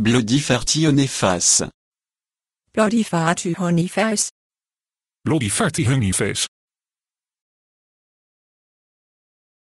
Bloody farty honey Bloody farty honey Bloody farty honey